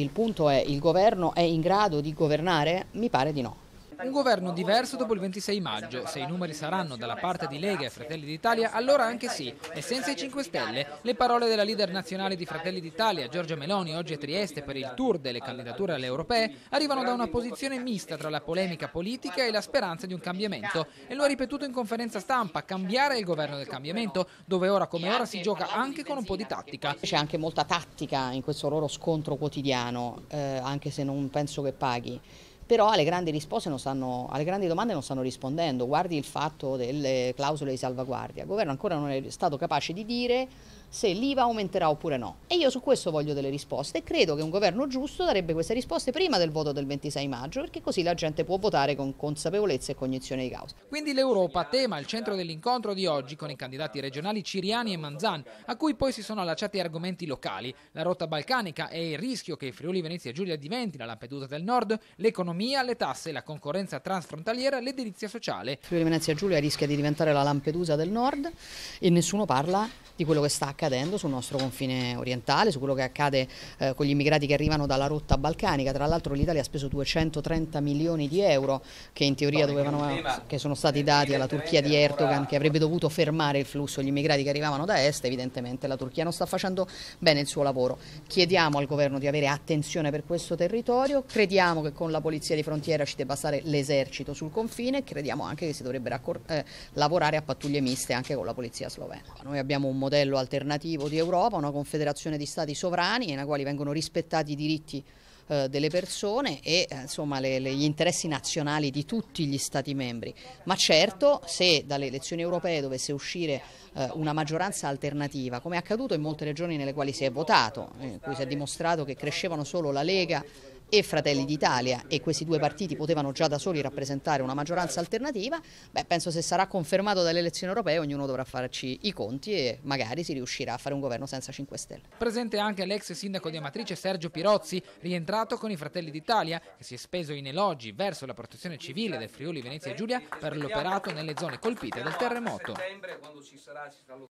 il punto è il governo è in grado di governare? Mi pare di no. Un governo diverso dopo il 26 maggio. Se i numeri saranno dalla parte di Lega e Fratelli d'Italia, allora anche sì. E senza i 5 Stelle, le parole della leader nazionale di Fratelli d'Italia, Giorgia Meloni, oggi a Trieste per il tour delle candidature alle europee, arrivano da una posizione mista tra la polemica politica e la speranza di un cambiamento. E lo ha ripetuto in conferenza stampa, cambiare il governo del cambiamento, dove ora come ora si gioca anche con un po' di tattica. C'è anche molta tattica in questo loro scontro quotidiano, eh, anche se non penso che paghi però alle grandi, stanno, alle grandi domande non stanno rispondendo. Guardi il fatto delle clausole di salvaguardia. Il governo ancora non è stato capace di dire se l'IVA aumenterà oppure no. E io su questo voglio delle risposte e credo che un governo giusto darebbe queste risposte prima del voto del 26 maggio, perché così la gente può votare con consapevolezza e cognizione di causa. Quindi l'Europa tema al centro dell'incontro di oggi con i candidati regionali Ciriani e Manzan, a cui poi si sono allacciati argomenti locali, la rotta balcanica e il rischio che Friuli Venezia Giulia diventi la Lampedusa del Nord, l'economia, le tasse, la concorrenza transfrontaliera, l'edilizia sociale. Friuli Venezia Giulia rischia di diventare la Lampedusa del Nord e nessuno parla di quello che sta accadendo sul nostro confine orientale, su quello che accade eh, con gli immigrati che arrivano dalla rotta balcanica. Tra l'altro l'Italia ha speso 230 milioni di euro che in teoria dovevano, che sono stati dati alla Turchia di Erdogan che avrebbe dovuto fermare il flusso degli immigrati che arrivavano da est. Evidentemente la Turchia non sta facendo bene il suo lavoro. Chiediamo al governo di avere attenzione per questo territorio, crediamo che con la polizia di frontiera ci debba stare l'esercito sul confine e crediamo anche che si dovrebbe eh, lavorare a pattuglie miste anche con la polizia slovena. Noi abbiamo un modello alternativo di Europa, una confederazione di stati sovrani nella quale vengono rispettati i diritti eh, delle persone e eh, insomma, le, le, gli interessi nazionali di tutti gli Stati membri. Ma certo se dalle elezioni europee dovesse uscire eh, una maggioranza alternativa, come è accaduto in molte regioni nelle quali si è votato, in cui si è dimostrato che crescevano solo la Lega e Fratelli d'Italia e questi due partiti potevano già da soli rappresentare una maggioranza alternativa, beh, penso se sarà confermato dalle elezioni europee ognuno dovrà farci i conti e magari si riuscirà a fare un governo senza 5 Stelle. Presente anche l'ex sindaco di Amatrice Sergio Pirozzi, rientrato con i Fratelli d'Italia, che si è speso in elogi verso la protezione civile del Friuli Venezia Giulia per l'operato nelle zone colpite del terremoto.